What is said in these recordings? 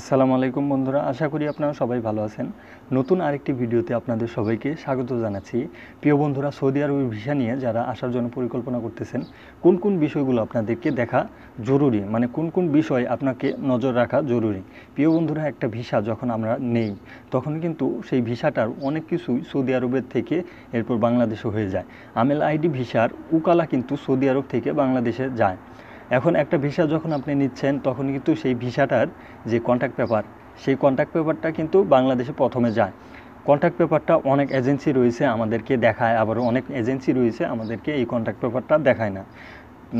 আসসালামু আলাইকুম বন্ধুরা আশা করি আপনারা সবাই ভালো আছেন নতুন আরেকটি ভিডিওতে আপনাদের সবাইকে স্বাগত জানাচ্ছি প্রিয় বন্ধুরা সৌদি আরবের ভিসা নিয়ে যারা আসার জন্য পরিকল্পনা করতেছেন কোন কোন বিষয়গুলো আপনাদেরকে দেখা জরুরি মানে কোন কোন বিষয় আপনাকে নজর রাখা জরুরি প্রিয় বন্ধুরা একটা ভিসা যখন আমরা নেই তখন কিন্তু সেই ভিসাটার অনেক কিছুই সৌদি আরবের থেকে এরপর বাংলাদেশে হয়ে যায় আমেল আইডি ভিসার উকালা কিন্তু সৌদি আরব থেকে বাংলাদেশে যায় এখন একটা ভিসা যখন আপনি নিচ্ছেন তখন কিন্তু সেই ভিসাটার যে কন্ট্যাক্ট পেপার সেই কন্ট্যাক্ট পেপারটা কিন্তু বাংলাদেশে প্রথমে যায় কন্ট্যাক্ট পেপারটা অনেক এজেন্সি রয়েছে আমাদেরকে দেখায় আবার অনেক এজেন্সি রয়েছে আমাদেরকে এই কন্ট্যাক্ট পেপারটা দেখায় না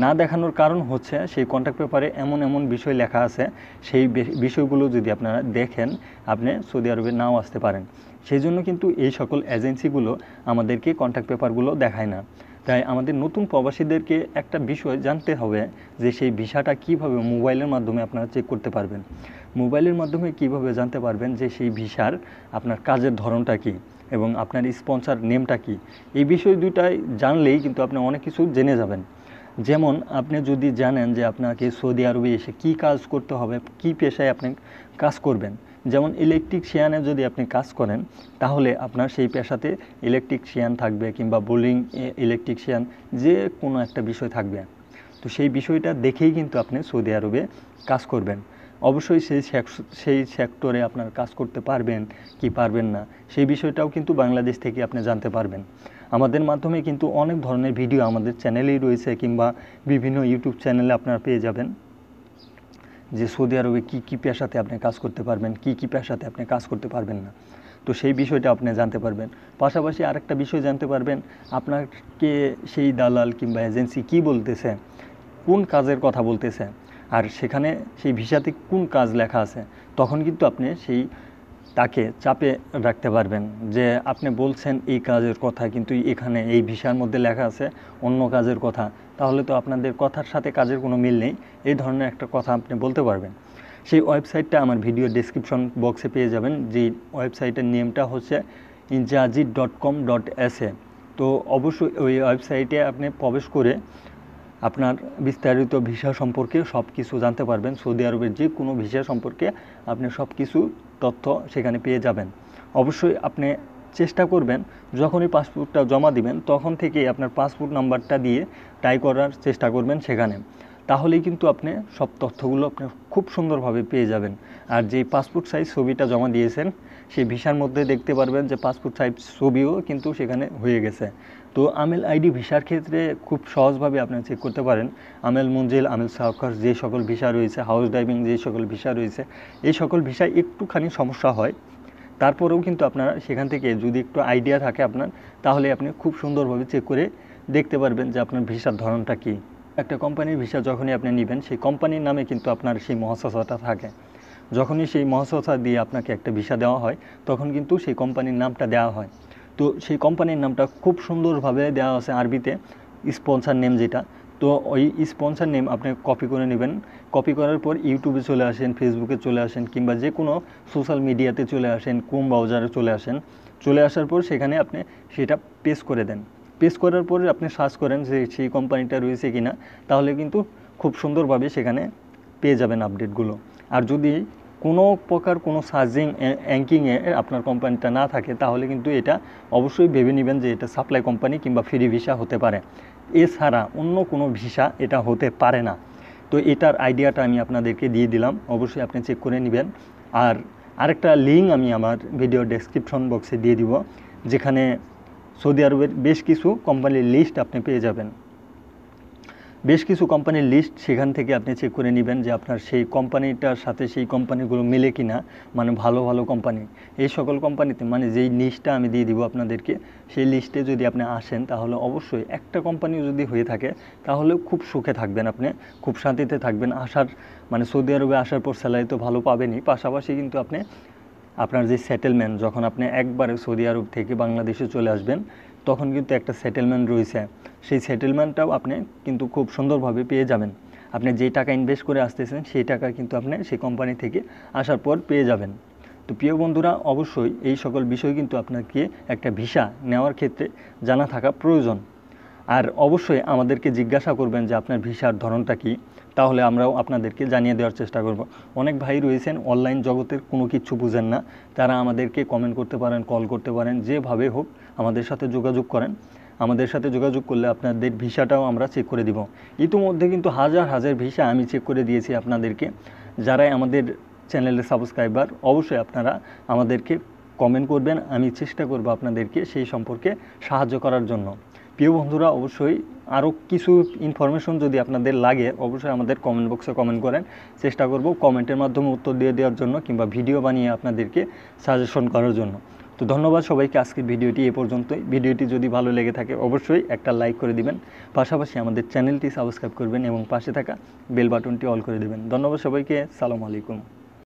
না দেখানোর কারণ হচ্ছে সেই কন্ট্যাক্ট পেপারে এমন এমন বিষয় লেখা আছে সেই বিষয়গুলো যদি আপনারা দেখেন আপনি সৌদি আরবে নাও আসতে পারেন সেই জন্য কিন্তু এই সকল এজেন্সিগুলো আমাদেরকে কন্ট্যাক্ট পেপারগুলো দেখায় না তাই আমাদের নতুন প্রবাসীদেরকে একটা বিষয় জানতে হবে যে সেই ভিসাটা কিভাবে মোবাইলের মাধ্যমে আপনারা চেক করতে পারবেন মোবাইলের মাধ্যমে কিভাবে জানতে পারবেন যে সেই ভিসার আপনার কাজের ধরনটা কী এবং আপনার স্পন্সার নেমটা কী এই বিষয় দুটাই জানলেই কিন্তু আপনি অনেক কিছু জেনে যাবেন যেমন আপনি যদি জানেন যে আপনাকে সৌদি আরবে এসে কি কাজ করতে হবে কি পেশায় আপনি কাজ করবেন যেমন ইলেকট্রিকশিয়ানে যদি আপনি কাজ করেন তাহলে আপনার সেই পেশাতে ইলেকট্রিকশিয়ান থাকবে কিংবা বোলিং ইলেকট্রিকশিয়ান যে কোনো একটা বিষয় থাকবে তো সেই বিষয়টা দেখেই কিন্তু আপনি সৌদি আরবে কাজ করবেন অবশ্যই সেই সেই সেক্টরে আপনার কাজ করতে পারবেন কি পারবেন না সেই বিষয়টাও কিন্তু বাংলাদেশ থেকে আপনি জানতে পারবেন আমাদের মাধ্যমে কিন্তু অনেক ধরনের ভিডিও আমাদের চ্যানেলেই রয়েছে কিংবা বিভিন্ন ইউটিউব চ্যানেলে আপনারা পেয়ে যাবেন যে সৌদি আরবে কী কী পেশাতে আপনি কাজ করতে পারবেন কী কী পেশাতে আপনি কাজ করতে পারবেন না তো সেই বিষয়টা আপনি জানতে পারবেন পাশাপাশি আরেকটা বিষয় জানতে পারবেন আপনাকে সেই দালাল কিংবা এজেন্সি কি বলতেছে কোন কাজের কথা বলতেছে আর সেখানে সেই ভিসাতে কোন কাজ লেখা আছে তখন কিন্তু আপনি সেই তাকে চাপে রাখতে পারবেন যে আপনি বলছেন এই কাজের কথা কিন্তু এখানে এই ভিসার মধ্যে লেখা আছে অন্য কাজের কথা তাহলে তো আপনাদের কথার সাথে কাজের কোনো মিল নেই এই ধরনের একটা কথা আপনি বলতে পারবেন সেই ওয়েবসাইটটা আমার ভিডিও ডিসক্রিপশন বক্সে পেয়ে যাবেন যে ওয়েবসাইটের নেমটা হচ্ছে ইনজাজি dot com dot S A তো অবশ্যই ওই ওয়েবসাইটে আপনি প্রবেশ করে আপনার বিস্তারিত ভিসা সম্পর্কে সব কিছু জানতে পারবেন সৌদি আরবের যে কোনো ভিসা সম্পর্কে আপনি সব কিছু তথ্য সেখানে পেয়ে যাবেন অবশ্যই আপনি চেষ্টা করবেন যখনই পাসপোর্টটা জমা দিবেন তখন থেকেই আপনার পাসপোর্ট নাম্বারটা দিয়ে টাই করার চেষ্টা করবেন সেখানে তাহলেই কিন্তু আপনি সব তথ্যগুলো আপনি খুব সুন্দরভাবে পেয়ে যাবেন আর যে পাসপোর্ট সাইজ ছবিটা জমা দিয়েছেন সেই ভিসার মধ্যে দেখতে পারবেন যে পাসপোর্ট সাইজ ছবিও কিন্তু সেখানে হয়ে গেছে তো আমেল আইডি ভিসার ক্ষেত্রে খুব সহজভাবে আপনারা চেক করতে পারেন আমেল মঞ্জিল আমেল সাহকার যে সকল ভিসা রয়েছে হাউস ড্রাইভিং যে সকল ভিসা রয়েছে এই সকল ভিসায় একটুখানি সমস্যা হয় তারপরেও কিন্তু আপনার সেখান থেকে যদি একটু আইডিয়া থাকে আপনার তাহলে আপনি খুব সুন্দরভাবে চেক করে দেখতে পারবেন যে আপনার ভিসার ধরনটা কী একটা কোম্পানির ভিসা যখনই আপনি নেবেন সেই কোম্পানির নামে কিন্তু আপনার সেই মহাসচাটা থাকে যখনই সেই মহাসচা দিয়ে আপনাকে একটা ভিসা দেওয়া হয় তখন কিন্তু সেই কোম্পানির নামটা দেওয়া হয় তো সেই কোম্পানির নামটা খুব সুন্দরভাবে দেওয়া আছে আরবিতে স্পন্সার নেম যেটা তো ওই স্পন্সার নেম আপনি কপি করে নেবেন কপি করার পর ইউটিউবে চলে আসেন ফেসবুকে চলে আসেন কিংবা যে কোনো সোশ্যাল মিডিয়াতে চলে আসেন কোম ব্রাউজারে চলে আসেন চলে আসার পর সেখানে আপনি সেটা পেস করে দেন পেস করার পর আপনি সার্চ করেন যে সেই কোম্পানিটা রয়েছে কি না তাহলে কিন্তু খুব সুন্দরভাবে সেখানে পেয়ে যাবেন আপডেটগুলো আর যদি কোনো প্রকার কোনো সার্জিং অ্যাঙ্কিংয়ে আপনার কোম্পানিটা না থাকে তাহলে কিন্তু এটা অবশ্যই ভেবে নেবেন যে এটা সাপ্লাই কোম্পানি কিংবা ফ্রি ভিসা হতে পারে এছাড়া অন্য কোনো ভিসা এটা হতে পারে না তো এটার আইডিয়াটা আমি আপনাদেরকে দিয়ে দিলাম অবশ্যই আপনি চেক করে নেবেন আর আরেকটা লিঙ্ক আমি আমার ভিডিও ডেসক্রিপশন বক্সে দিয়ে দিব যেখানে সৌদি আরবের বেশ কিছু কোম্পানির লিস্ট আপনি পেয়ে যাবেন বেশ কিছু কোম্পানির লিস্ট সেখান থেকে আপনি চেক করে নেবেন যে আপনার সেই কোম্পানিটার সাথে সেই কোম্পানিগুলো মিলে কি না মানে ভালো ভালো কোম্পানি এই সকল কোম্পানিতে মানে যেই লিস্টটা আমি দিয়ে দিব আপনাদেরকে সেই লিস্টে যদি আপনি আসেন তাহলে অবশ্যই একটা কোম্পানি যদি হয়ে থাকে তাহলে খুব সুখে থাকবেন আপনি খুব শান্তিতে থাকবেন আসার মানে সৌদি আরবে আসার পর স্যালারি তো ভালো পাবেনই পাশাপাশি কিন্তু আপনি আপনার যে সেটেলমেন্ট যখন আপনি একবারে সৌদি আরব থেকে বাংলাদেশে চলে আসবেন তখন কিন্তু একটা সেটেলমেন্ট রয়েছে সেই সেটেলমেন্টটাও আপনি কিন্তু খুব সুন্দরভাবে পেয়ে যাবেন আপনি যে টাকা ইনভেস্ট করে আসতেছেন সেই টাকা কিন্তু আপনি সেই কোম্পানি থেকে আসার পর পেয়ে যাবেন তো প্রিয় বন্ধুরা অবশ্যই এই সকল বিষয় কিন্তু আপনাকে একটা ভিসা নেওয়ার ক্ষেত্রে জানা থাকা প্রয়োজন আর অবশ্যই আমাদেরকে জিজ্ঞাসা করবেন যে আপনার ভিসার ধরনটা কি তাহলে আমরাও আপনাদেরকে জানিয়ে দেওয়ার চেষ্টা করব অনেক ভাই রয়েছেন অনলাইন জগতের কোনো কিছু বুঝেন না তারা আমাদেরকে কমেন্ট করতে পারেন কল করতে পারেন যেভাবে হোক আমাদের সাথে যোগাযোগ করেন আমাদের সাথে যোগাযোগ করলে আপনাদের ভিসাটাও আমরা চেক করে দিব ইতিমধ্যে কিন্তু হাজার হাজার ভিসা আমি চেক করে দিয়েছি আপনাদেরকে যারাই আমাদের চ্যানেলের সাবস্ক্রাইবার অবশ্যই আপনারা আমাদেরকে কমেন্ট করবেন আমি চেষ্টা করব আপনাদেরকে সেই সম্পর্কে সাহায্য করার জন্য প্রিয় বন্ধুরা অবশ্যই আরও কিছু ইনফরমেশন যদি আপনাদের লাগে অবশ্যই আমাদের কমেন্ট বক্সে কমেন্ট করেন চেষ্টা করব কমেন্টের মাধ্যমে উত্তর দিয়ে দেওয়ার জন্য কিংবা ভিডিও বানিয়ে আপনাদেরকে সাজেশন করার জন্য তো ধন্যবাদ সবাইকে আজকে ভিডিওটি এ পর্যন্তই ভিডিওটি যদি ভালো লেগে থাকে অবশ্যই একটা লাইক করে দিবেন পাশাপাশি আমাদের চ্যানেলটি সাবস্ক্রাইব করবেন এবং পাশে থাকা বেল বাটনটি অল করে দেবেন ধন্যবাদ সবাইকে সালাম আলাইকুম